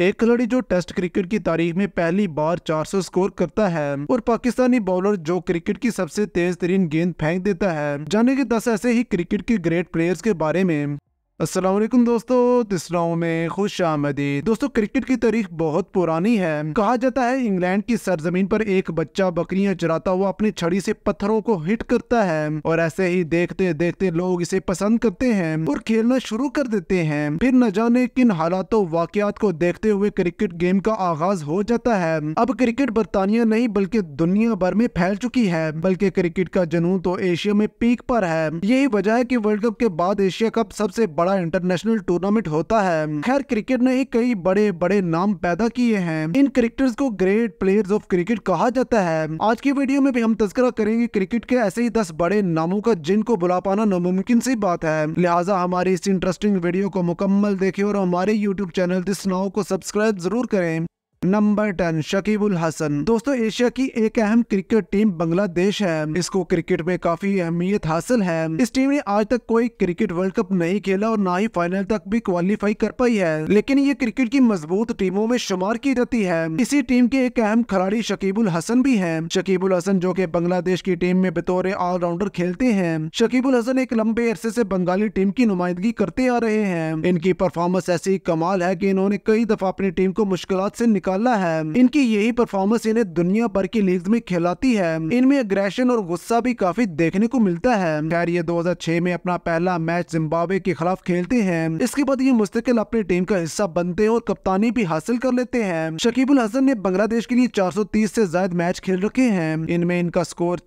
एक खिलाड़ी जो टेस्ट क्रिकेट की तारीख में पहली बार 400 स्कोर करता है और पाकिस्तानी बॉलर जो क्रिकेट की सबसे तेज तरीन गेंद फेंक देता है जाने के दस ऐसे ही क्रिकेट के ग्रेट प्लेयर्स के बारे में असलम दोस्तों तिसराओं में खुश आमदी दोस्तों क्रिकेट की तारीख बहुत पुरानी है कहा जाता है इंग्लैंड की सरजमीन पर एक बच्चा बकरियां चराता हुआ अपनी छड़ी से पत्थरों को हिट करता है और ऐसे ही देखते देखते लोग इसे पसंद करते हैं और खेलना शुरू कर देते हैं फिर न जाने किन हालातों वाकत को देखते हुए क्रिकेट गेम का आगाज हो जाता है अब क्रिकेट बरतानिया नहीं बल्कि दुनिया भर में फैल चुकी है बल्कि क्रिकेट का जनून तो एशिया में पीक पर है यही वजह है की वर्ल्ड कप के बाद एशिया कप सबसे बड़ा बड़ा इंटरनेशनल टूर्नामेंट होता है खैर क्रिकेट ने ही कई बड़े बड़े नाम पैदा किए हैं इन क्रिकेटर्स को ग्रेट प्लेयर्स ऑफ क्रिकेट कहा जाता है आज की वीडियो में भी हम तस्करा करेंगे क्रिकेट के ऐसे ही दस बड़े नामों का जिनको बुला पाना नामुमकिन सी बात है लिहाजा हमारी इस इंटरेस्टिंग वीडियो को मुकम्मल देखे और हमारे यूट्यूब चैनल दिस नाव को सब्सक्राइब जरूर करें नंबर टेन शकीबुल हसन दोस्तों एशिया की एक अहम क्रिकेट टीम बांग्लादेश है इसको क्रिकेट में काफी अहमियत हासिल है इस टीम ने आज तक कोई क्रिकेट वर्ल्ड कप नहीं खेला और ना ही फाइनल तक भी क्वालिफाई कर पाई है लेकिन ये क्रिकेट की मजबूत टीमों में शुमार की जाती है इसी टीम के एक अहम खिलाड़ी शकीबुल हसन भी है शकीबुल हसन जो की बांग्लादेश की टीम में बतौर ऑलराउंडर खेलते हैं शकीबुल हसन एक लंबे अरसे ऐसी बंगाली टीम की नुमाइंदगी करते आ रहे हैं इनकी परफॉर्मेंस ऐसी कमाल है की इन्होंने कई दफा अपनी टीम को मुश्किल ऐसी निकाल निकाला है इनकी यही परफॉर्मेंस इन्हें दुनिया भर की लीग में खिलाती है इनमें अग्रेशन और गुस्सा भी काफी देखने को मिलता है खैर ये दो में अपना पहला मैच जिम्बावे के खिलाफ खेलते हैं इसके बाद ये मुस्तकिल अपनी टीम का हिस्सा बनते हैं और कप्तानी भी हासिल कर लेते हैं शकीबुल हसन ने बांग्लादेश के लिए चार से ज्यादा मैच खेल रखे है इनमें इनका स्कोर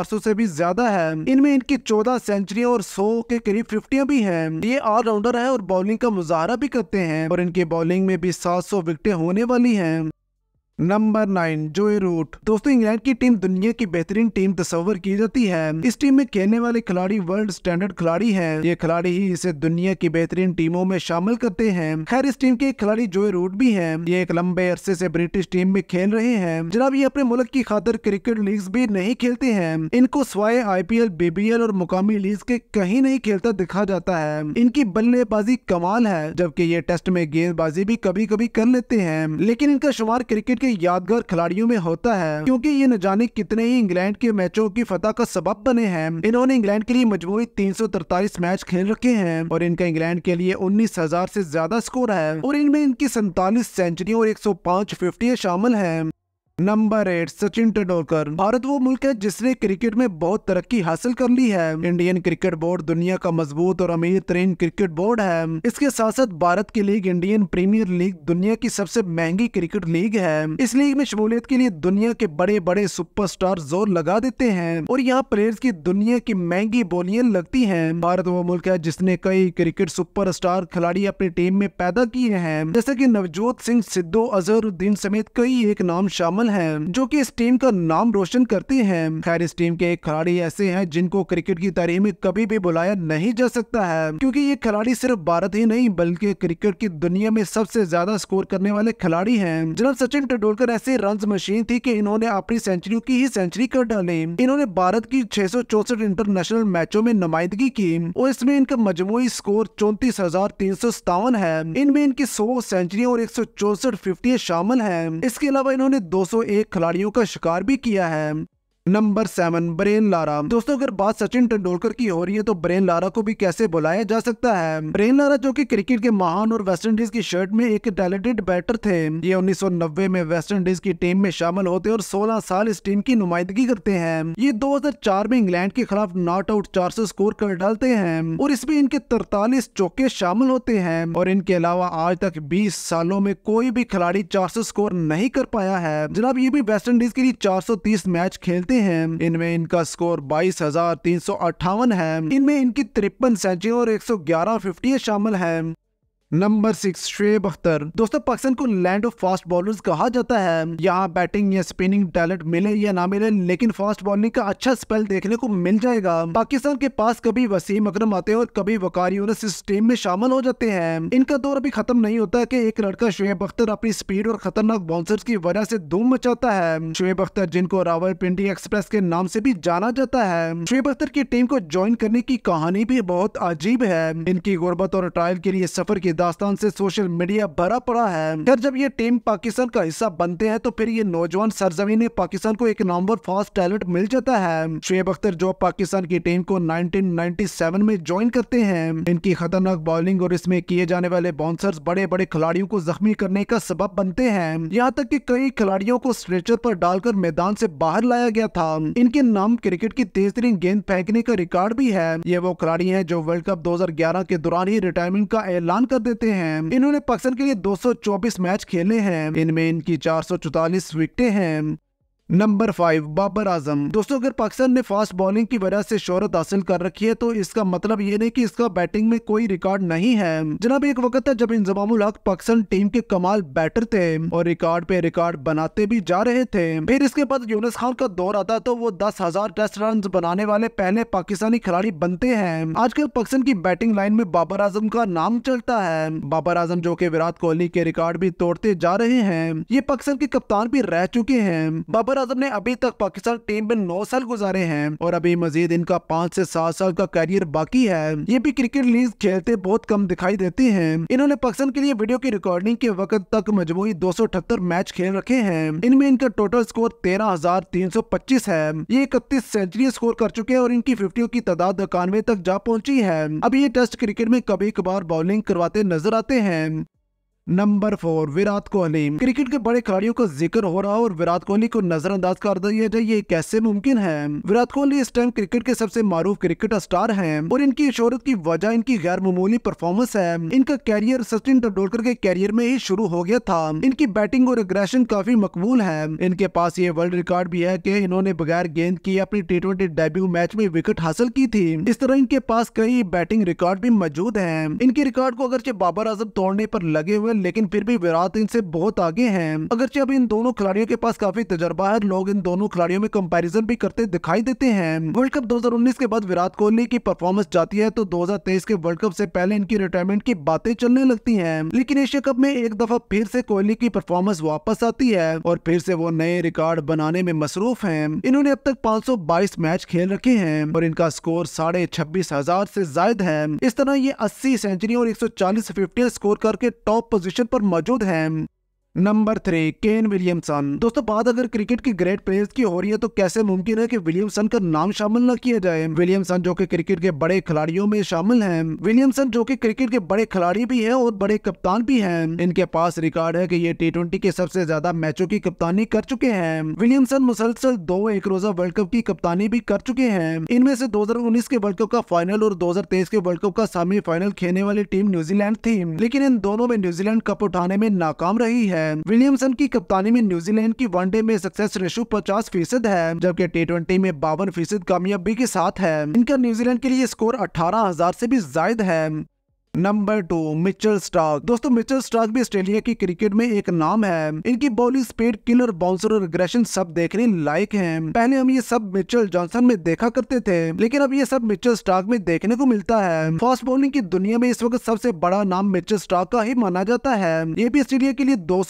सौ से भी ज्यादा है इनमें इनकी चौदह सेंचुरी और सौ के करीब फिफ्टियां भी हैं ये ऑलराउंडर है और बॉलिंग का मुजाहरा भी करते हैं और इनके बॉलिंग में भी सात सौ विकटे होने वाली है नंबर नाइन जोए रूट दोस्तों इंग्लैंड की टीम दुनिया की बेहतरीन टीम तस्वर की जाती है इस टीम में खेलने वाले खिलाड़ी वर्ल्ड स्टैंडर्ड खिलाड़ी है ये खिलाड़ी ही इसे दुनिया की बेहतरीन टीमों में शामिल करते हैं खैर इस टीम के खिलाड़ी जोए रूट भी है ये एक लंबे अरसे से ब्रिटिश टीम में खेल रहे हैं जनाब ये अपने मुल्क की खातर क्रिकेट लीग भी नहीं खेलते हैं इनको स्वाय आई बीबीएल और मुकामी लीग के कहीं नहीं खेलता दिखा जाता है इनकी बल्लेबाजी कमाल है जबकि ये टेस्ट में गेंदबाजी भी कभी कभी कर लेते हैं लेकिन इनका शुमार क्रिकेट के यादगार खिलाड़ियों में होता है क्योंकि ये न जाने कितने ही इंग्लैंड के मैचों की फतह का सबब बने हैं इन्होंने इंग्लैंड के लिए मजबूरी तीन मैच खेल रखे हैं और इनका इंग्लैंड के लिए उन्नीस हजार ज्यादा स्कोर है और इनमें इनकी सैतालीस सेंचुरी और एक सौ पांच शामिल है नंबर एट सचिन तेंदुलकर भारत वो मुल्क है जिसने क्रिकेट में बहुत तरक्की हासिल कर ली है इंडियन क्रिकेट बोर्ड दुनिया का मजबूत और अमीर तरीन क्रिकेट बोर्ड है इसके साथ साथ भारत की लीग इंडियन प्रीमियर लीग दुनिया की सबसे महंगी क्रिकेट लीग है इस लीग में शमूलियत के लिए दुनिया के बड़े बड़े सुपरस्टार जोर लगा देते हैं और यहाँ प्लेयर्स की दुनिया की महंगी बोलियां लगती है भारत वो मुल्क है जिसने कई क्रिकेट सुपरस्टार खिलाड़ी अपनी टीम में पैदा किए हैं जैसे की नवजोत सिंह सिद्धू अजहरुद्दीन समेत कई एक नाम शामिल है जो की इस टीम का नाम रोशन करती हैं खैर इस टीम के एक खिलाड़ी ऐसे है जिनको क्रिकेट की तारीख में कभी भी बुलाया नहीं जा सकता है क्यूँकी ये खिलाड़ी सिर्फ भारत ही नहीं बल्कि क्रिकेट की दुनिया में सबसे ज्यादा स्कोर करने वाले खिलाड़ी है जनरल सचिन तेंदुलकर ऐसी रन मशीन थी की इन्होंने अपनी सेंचुरियों की ही सेंचुरी कर डाली इन्होंने भारत की छह इंटरनेशनल मैचों में नुमाइंदगी की और इसमें इनका मजमू स्कोर चौतीस हजार तीन सौ सत्तावन है इनमें इनकी सौ सेंचुरी और एक सौ चौसठ फिफ्टी शामिल है इसके अलावा इन्होंने दो सौ 101 खिलाड़ियों का शिकार भी किया है नंबर सेवन ब्रेन लारा दोस्तों अगर बात सचिन तेंदुलकर की हो रही है तो ब्रेन लारा को भी कैसे बुलाया जा सकता है ब्रेन लारा जो कि क्रिकेट के महान और वेस्ट इंडीज की शर्ट में एक टैलेंटेड बैटर थे ये 1990 में वेस्ट इंडीज की टीम में शामिल होते और 16 साल इस टीम की नुमाइंदगी करते हैं ये 2004 में इंग्लैंड के खिलाफ नॉट आउट चार स्कोर कर डालते हैं और इसमें इनके तरतालीस चौके शामिल होते हैं और इनके अलावा आज तक बीस सालों में कोई भी खिलाड़ी चार स्कोर नहीं कर पाया है जनाब ये भी वेस्ट इंडीज के लिए चार मैच खेलते खेलते हैं इनमें इनका स्कोर बाईस हजार तीन सौ अट्ठावन है इनमें इनकी तिरपन सेंचुरी और एक सौ ग्यारह फिफ्टी शामिल है नंबर सिक्स शुएब अख्तर दोस्तों पाकिस्तान को लैंड ऑफ फास्ट बॉलर्स कहा जाता है यहाँ बैटिंग या स्पिनिंग टैलेंट मिले या ना मिले लेकिन फास्ट बॉलिंग का अच्छा स्पेल देखने को मिल जाएगा पाकिस्तान के पास कभी वसीम अकरम आते हैं और कभी वकारी इस टीम में शामिल हो जाते हैं इनका दौर अभी खत्म नहीं होता की एक लड़का शुएब अख्तर अपनी स्पीड और खतरनाक बॉन्सर की वजह से धूम मचाता है शुएब अख्तर जिनको रावल पिंडी एक्सप्रेस के नाम से भी जाना जाता है शुएब अख्तर की टीम को ज्वाइन करने की कहानी भी बहुत अजीब है इनकी गुर्बत और ट्रायल के लिए सफर की दास्तान से सोशल मीडिया भरा पड़ा है खैर जब ये टीम पाकिस्तान का हिस्सा बनते हैं तो फिर ये नौजवान सरजमीन पाकिस्तान को एक नंबर फास्ट टैलेंट मिल जाता है शुएब अख्तर जो पाकिस्तान की टीम को 1997 में ज्वाइन करते हैं इनकी खतरनाक बॉलिंग और इसमें किए जाने वाले बॉन्सर बड़े बड़े खिलाड़ियों को जख्मी करने का सबब बनते हैं यहाँ तक की कई खिलाड़ियों को स्ट्रेचर पर डालकर मैदान से बाहर लाया गया था इनके नाम क्रिकेट की तेज तरीन गेंद फेंकने का रिकॉर्ड भी है ये वो खिलाड़ी है जो वर्ल्ड कप 2011 के दौरान ही रिटायरमेंट का ऐलान कर देते हैं इन्होंने पाकिस्तान के लिए 224 मैच खेले हैं इनमें इनकी चार विकेटें हैं नंबर फाइव बाबर आजम दोस्तों अगर पाकिस्तान ने फास्ट बॉलिंग की वजह से शोहरत हासिल कर रखी है तो इसका मतलब ये नहीं कि इसका बैटिंग में कोई रिकॉर्ड नहीं है जनाब एक वक्त था जब इंजमाम पाकिस्तान टीम के कमाल बैटर थे और रिकॉर्ड पे रिकॉर्ड बनाते भी जा रहे थे फिर इसके बाद यूनस खान का दौर आता तो वो दस हजार टेस्ट रन बनाने वाले पहले पाकिस्तानी खिलाड़ी बनते हैं आजकल पाकिस्तान की बैटिंग लाइन में बाबर आजम का नाम चलता है बाबर आजम जो की विराट कोहली के रिकॉर्ड भी तोड़ते जा रहे हैं ये पाकिस्तान के कप्तान भी रह चुके हैं बाबर आजम ने अभी तक पाकिस्तान टीम में नौ साल गुजारे हैं और अभी मजीद इनका पाँच ऐसी सात साल का करियर बाकी है ये भी क्रिकेट लीग खेलते बहुत कम दिखाई देते हैं इन्होंने पाकिस्तान के लिए वीडियो की रिकॉर्डिंग के वक्त तक मजबूत दो मैच खेल रखे हैं इनमें इनका टोटल स्कोर तेरह है ये इकतीस सेंचुरी स्कोर कर चुके हैं और इनकी फिफ्टियों की तादाद इक्यानवे तक जा पहुंची है अब ये टेस्ट क्रिकेट में कभी कभार बॉलिंग करवाते नजर आते हैं number four Virat Kohli cricket के बड़े खिलाड़ियों का जिक्र हो रहा है और विराट कोहली को नजरअंदाज कर दिया जाए ये कैसे मुमकिन है विराट कोहली इस टाइम क्रिकेट के सबसे मारूफ क्रिकेट स्टार है और इनकी शोहरत की वजह इनकी गैर मामूली परफॉर्मेंस है इनका कैरियर सचिन तेंदुलकर के कैरियर में ही शुरू हो गया था इनकी बैटिंग और एग्रेशन काफी मकबूल है इनके पास ये वर्ल्ड रिकॉर्ड भी है की इन्होंने बगैर गेंद की अपनी टी ट्वेंटी डेब्यू मैच में विकेट हासिल की थी इस तरह इनके पास कई बैटिंग रिकॉर्ड भी मौजूद है इनके रिकॉर्ड को अगर बाबर आजम तोड़ने पर लगे हुए लेकिन फिर भी विराट इनसे बहुत आगे हैं अगरचे अब इन दोनों खिलाड़ियों के पास काफी तजर्बा है लोग इन दोनों खिलाड़ियों में कंपैरिजन भी करते दिखाई देते हैं वर्ल्ड कप 2019 के बाद विराट कोहली की परफॉर्मेंस जाती है तो 2023 के वर्ल्ड कप से पहले इनकी रिटायरमेंट की बातें चलने लगती है लेकिन एशिया कप में एक दफा फिर से कोहली की परफॉर्मेंस वापस आती है और फिर से वो नए रिकॉर्ड बनाने में मसरूफ है इन्होंने अब तक 522 मैच खेल रखे हैं और इनका स्कोर साढ़े छब्बीस हजार ऐसी जायद है इस तरह ये अस्सी सेंचुरी और एक सौ स्कोर करके टॉप पोजीशन पर मौजूद हैं नंबर थ्री केन विलियमसन दोस्तों बात अगर क्रिकेट की ग्रेट प्लेयर्स की हो रही है तो कैसे मुमकिन है कि विलियमसन का नाम शामिल न किया जाए विलियमसन जो कि क्रिकेट के बड़े खिलाड़ियों में शामिल हैं विलियमसन जो कि क्रिकेट के बड़े खिलाड़ी भी हैं और बड़े कप्तान भी हैं इनके पास रिकॉर्ड है कि ये टी के सबसे ज्यादा मैचों की कप्तानी कर चुके हैं विलियमसन मुसलसल दो एक रोजा वर्ल्ड कप की कप्तानी भी कर चुके हैं इनमें से दो के वर्ल्ड कप का फाइनल और दो के वर्ल्ड कप का सेमीफाइनल खेलने वाली टीम न्यूजीलैंड थी लेकिन इन दोनों में न्यूजीलैंड कप उठाने में नाकाम रही है है विलियमसन की कप्तानी में न्यूजीलैंड की वनडे में सक्सेस रेशो पचास फीसद है जबकि टी ट्वेंटी में बावन फीसद कामयाबी के साथ है इनका न्यूजीलैंड के लिए स्कोर अठारह हजार से भी जायद है नंबर टू मिचेल स्टार्क दोस्तों मिचेल स्टार्क भी ऑस्ट्रेलिया की क्रिकेट में एक नाम है इनकी बॉलिंग स्पीड किलर बाउंसर और अग्रेशन सब देखने लायक है पहले हम ये सब मिचेल जॉनसन में देखा करते थे लेकिन अब ये सब मिचेल स्टार्क में देखने को मिलता है फास्ट बॉलिंग की दुनिया में इस वक्त सबसे बड़ा नाम मिचेल स्टार्क का ही माना जाता है ये भी ऑस्ट्रेलिया के लिए दो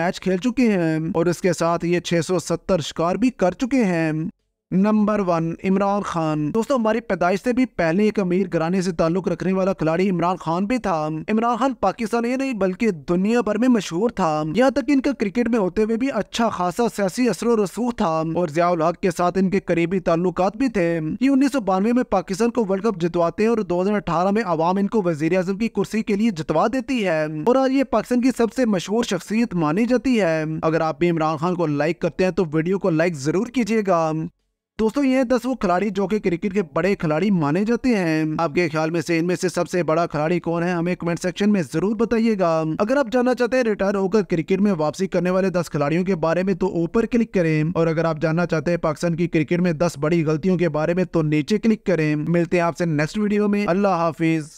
मैच खेल चुके हैं और इसके साथ ये छह शिकार भी कर चुके हैं नंबर वन इमरान खान दोस्तों हमारी पैदाइश से भी पहले एक अमीर घराने से ताल्लुक रखने वाला खिलाड़ी इमरान खान भी था इमरान खान पाकिस्तान ही नहीं बल्कि दुनिया भर में मशहूर था यहाँ तक इनका क्रिकेट में होते हुए भी अच्छा खासा सियासी असर रसूख था और जयाउल हक के साथ इनके करीबी ताल्लुक भी थे ये उन्नीस में पाकिस्तान को वर्ल्ड कप जितवाते हैं और दो में आवाम इनको वजीर अजम की कुर्सी के लिए जितवा देती है और आज ये पाकिस्तान की सबसे मशहूर शख्सियत मानी जाती है अगर आप भी इमरान खान को लाइक करते हैं तो वीडियो को लाइक जरूर कीजिएगा दोस्तों ये दस वो खिलाड़ी जो कि क्रिकेट के बड़े खिलाड़ी माने जाते हैं आपके ख्याल में से इनमें से सबसे बड़ा खिलाड़ी कौन है हमें कमेंट सेक्शन में जरूर बताइएगा अगर आप जानना चाहते हैं रिटायर होकर क्रिकेट में वापसी करने वाले दस खिलाड़ियों के बारे में तो ऊपर क्लिक करें और अगर आप जानना चाहते हैं पाकिस्तान की क्रिकेट में दस बड़ी गलतियों के बारे में तो नीचे क्लिक करें मिलते हैं आपसे नेक्स्ट वीडियो में अल्लाह हाफिज